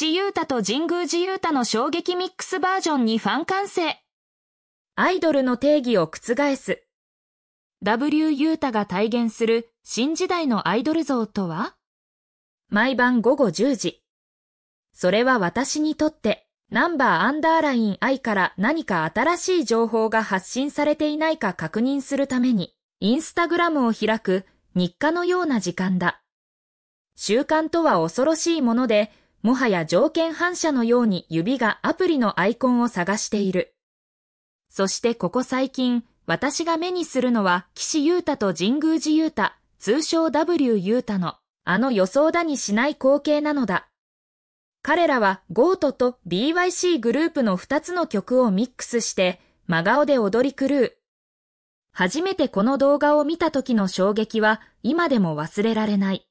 岸優太と神宮寺優太の衝撃ミックスバージョンにファン完成。アイドルの定義を覆す。W う太が体現する新時代のアイドル像とは毎晩午後10時。それは私にとって、ナンバーアンダーライン I から何か新しい情報が発信されていないか確認するために、インスタグラムを開く日課のような時間だ。習慣とは恐ろしいもので、もはや条件反射のように指がアプリのアイコンを探している。そしてここ最近、私が目にするのは、岸優太と神宮寺優太、通称 W 優太の、あの予想だにしない光景なのだ。彼らは、ゴートと BYC グループの2つの曲をミックスして、真顔で踊り狂う。初めてこの動画を見た時の衝撃は、今でも忘れられない。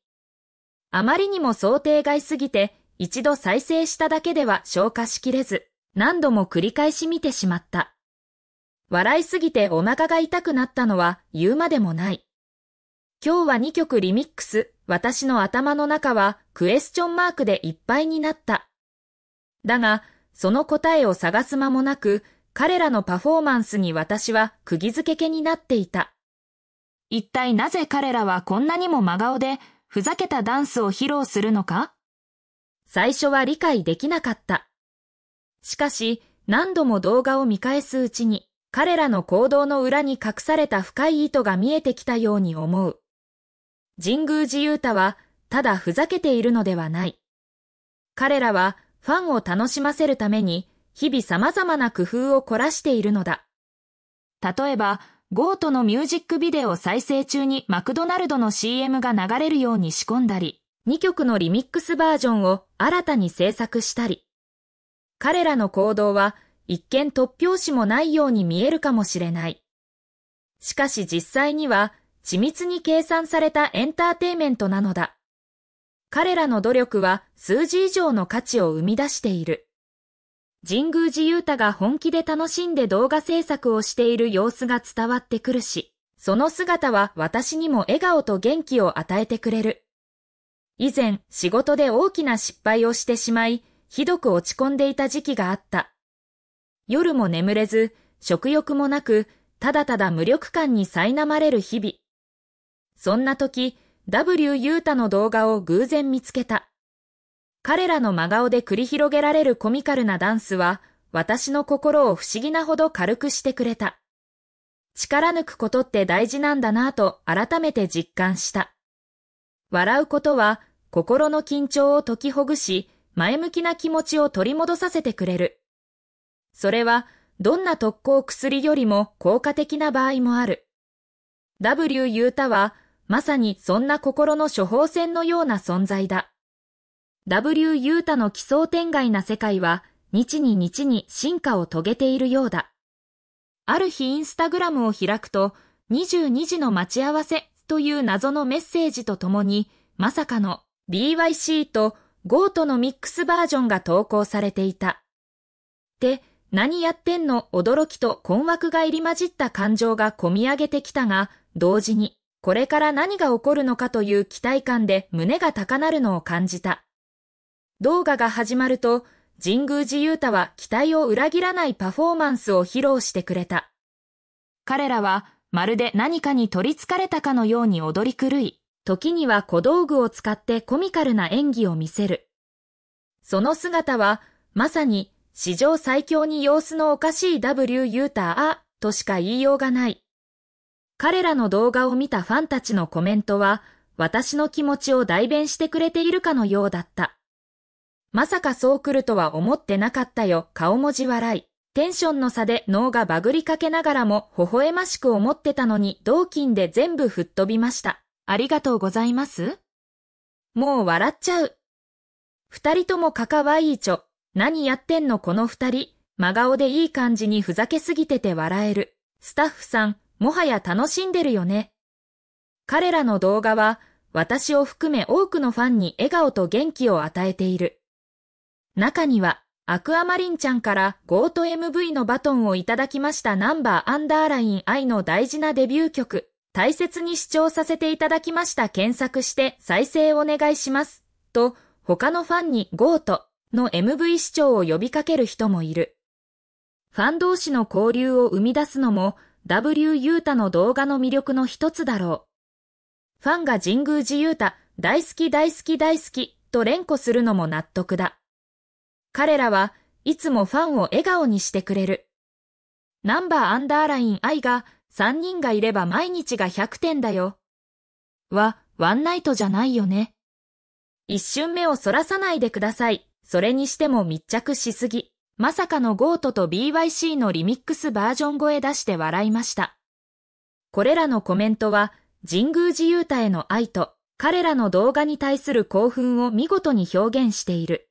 あまりにも想定外すぎて、一度再生しただけでは消化しきれず、何度も繰り返し見てしまった。笑いすぎてお腹が痛くなったのは言うまでもない。今日は2曲リミックス、私の頭の中はクエスチョンマークでいっぱいになった。だが、その答えを探す間もなく、彼らのパフォーマンスに私は釘付けけになっていた。一体なぜ彼らはこんなにも真顔で、ふざけたダンスを披露するのか最初は理解できなかった。しかし、何度も動画を見返すうちに、彼らの行動の裏に隠された深い意図が見えてきたように思う。神宮寺勇太は、ただふざけているのではない。彼らは、ファンを楽しませるために、日々様々な工夫を凝らしているのだ。例えば、ゴートのミュージックビデオ再生中にマクドナルドの CM が流れるように仕込んだり、2曲のリミックスバージョンを新たに制作したり、彼らの行動は一見突拍子もないように見えるかもしれない。しかし実際には緻密に計算されたエンターテイメントなのだ。彼らの努力は数字以上の価値を生み出している。神宮寺勇太が本気で楽しんで動画制作をしている様子が伝わってくるし、その姿は私にも笑顔と元気を与えてくれる。以前仕事で大きな失敗をしてしまい、ひどく落ち込んでいた時期があった。夜も眠れず、食欲もなく、ただただ無力感に苛まれる日々。そんな時、W ユータの動画を偶然見つけた。彼らの真顔で繰り広げられるコミカルなダンスは、私の心を不思議なほど軽くしてくれた。力抜くことって大事なんだなぁと改めて実感した。笑うことは心の緊張を解きほぐし、前向きな気持ちを取り戻させてくれる。それは、どんな特効薬よりも効果的な場合もある。W ユータは、まさにそんな心の処方箋のような存在だ。W ユータの奇想天外な世界は、日に日に進化を遂げているようだ。ある日インスタグラムを開くと、22時の待ち合わせという謎のメッセージとともに、まさかの BYC と GO とのミックスバージョンが投稿されていた。で、何やってんの驚きと困惑が入り混じった感情が込み上げてきたが、同時に、これから何が起こるのかという期待感で胸が高鳴るのを感じた。動画が始まると、神宮寺勇太は期待を裏切らないパフォーマンスを披露してくれた。彼らは、まるで何かに取り憑かれたかのように踊り狂い、時には小道具を使ってコミカルな演技を見せる。その姿は、まさに、史上最強に様子のおかしい W ユーターとしか言いようがない。彼らの動画を見たファンたちのコメントは、私の気持ちを代弁してくれているかのようだった。まさかそう来るとは思ってなかったよ、顔文字笑い。テンションの差で脳がバグりかけながらも微笑ましく思ってたのに、同金で全部吹っ飛びました。ありがとうございますもう笑っちゃう。二人ともかかわいいちょ。何やってんのこの二人。真顔でいい感じにふざけすぎてて笑える。スタッフさん、もはや楽しんでるよね。彼らの動画は、私を含め多くのファンに笑顔と元気を与えている。中には、アクアマリンちゃんからゴート MV のバトンをいただきましたナンバーアンダーライン愛の大事なデビュー曲、大切に視聴させていただきました検索して再生お願いします。と、他のファンに GO トの MV 視聴を呼びかける人もいる。ファン同士の交流を生み出すのも W ユータの動画の魅力の一つだろう。ファンが神宮寺ユータ大好き大好き大好きと連呼するのも納得だ。彼らはいつもファンを笑顔にしてくれる。ナンバーアンダーライン愛が3人がいれば毎日が100点だよ。は、ワンナイトじゃないよね。一瞬目をそらさないでください。それにしても密着しすぎ。まさかのゴートと BYC のリミックスバージョンえ出して笑いました。これらのコメントは、神宮寺勇太への愛と、彼らの動画に対する興奮を見事に表現している。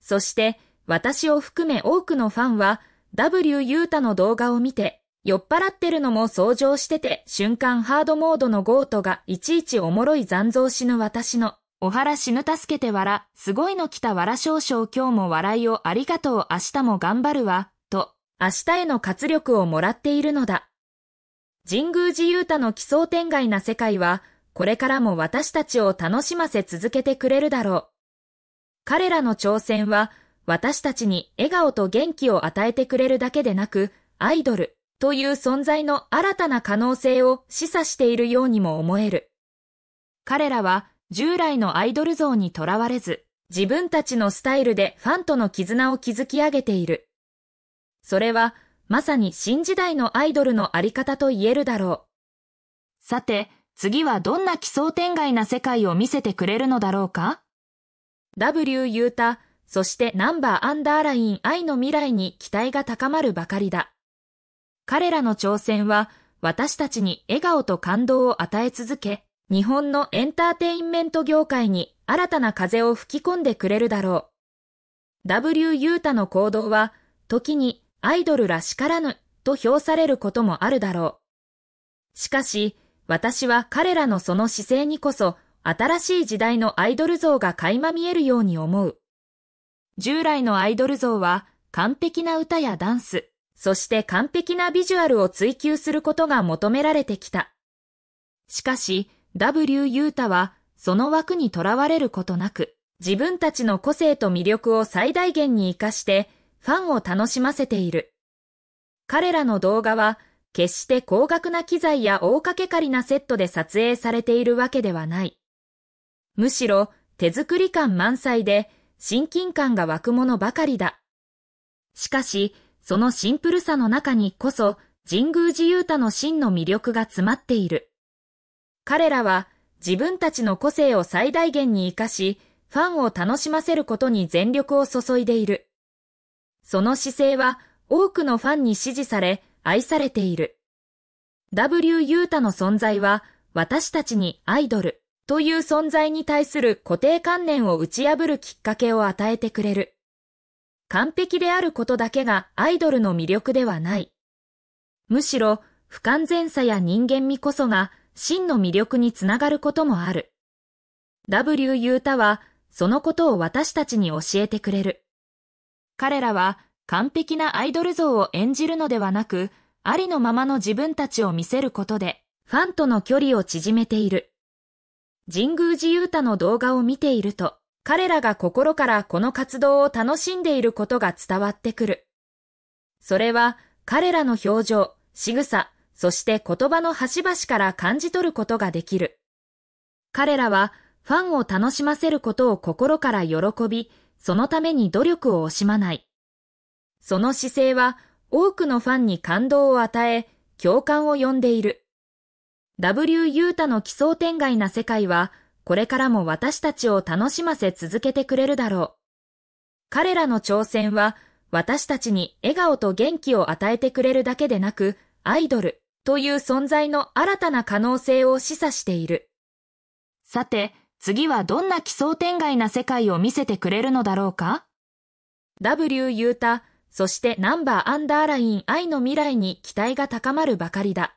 そして、私を含め多くのファンは、W ユ太の動画を見て、酔っ払ってるのも想像してて、瞬間ハードモードのゴートがいちいちおもろい残像死ぬ私の、お腹死ぬ助けて笑、すごいの来た笑少々今日も笑いをありがとう明日も頑張るわ、と、明日への活力をもらっているのだ。神宮寺勇太の奇想天外な世界は、これからも私たちを楽しませ続けてくれるだろう。彼らの挑戦は、私たちに笑顔と元気を与えてくれるだけでなく、アイドル、という存在の新たな可能性を示唆しているようにも思える。彼らは従来のアイドル像にとらわれず、自分たちのスタイルでファンとの絆を築き上げている。それはまさに新時代のアイドルのあり方と言えるだろう。さて、次はどんな奇想天外な世界を見せてくれるのだろうか ?W ユータ、そしてナンバーアンダーライン愛の未来に期待が高まるばかりだ。彼らの挑戦は私たちに笑顔と感動を与え続け、日本のエンターテインメント業界に新たな風を吹き込んでくれるだろう。W ユータの行動は、時にアイドルらしからぬと評されることもあるだろう。しかし、私は彼らのその姿勢にこそ、新しい時代のアイドル像が垣間見えるように思う。従来のアイドル像は、完璧な歌やダンス、そして完璧なビジュアルを追求することが求められてきた。しかし、W・ ユータは、その枠にとらわれることなく、自分たちの個性と魅力を最大限に活かして、ファンを楽しませている。彼らの動画は、決して高額な機材や大掛け借りなセットで撮影されているわけではない。むしろ、手作り感満載で、親近感が湧くものばかりだ。しかし、そのシンプルさの中にこそ、神宮寺勇太の真の魅力が詰まっている。彼らは、自分たちの個性を最大限に活かし、ファンを楽しませることに全力を注いでいる。その姿勢は、多くのファンに支持され、愛されている。W ユータの存在は、私たちにアイドルという存在に対する固定観念を打ち破るきっかけを与えてくれる。完璧であることだけがアイドルの魅力ではない。むしろ、不完全さや人間味こそが真の魅力につながることもある。W. ユータは、そのことを私たちに教えてくれる。彼らは、完璧なアイドル像を演じるのではなく、ありのままの自分たちを見せることで、ファンとの距離を縮めている。神宮寺ユータの動画を見ていると、彼らが心からこの活動を楽しんでいることが伝わってくる。それは彼らの表情、仕草、そして言葉の端々から感じ取ることができる。彼らはファンを楽しませることを心から喜び、そのために努力を惜しまない。その姿勢は多くのファンに感動を与え、共感を呼んでいる。W ユータの奇想天外な世界は、これからも私たちを楽しませ続けてくれるだろう。彼らの挑戦は、私たちに笑顔と元気を与えてくれるだけでなく、アイドルという存在の新たな可能性を示唆している。さて、次はどんな奇想天外な世界を見せてくれるのだろうか ?W ユータ、そしてナンバーアンダーライン愛の未来に期待が高まるばかりだ。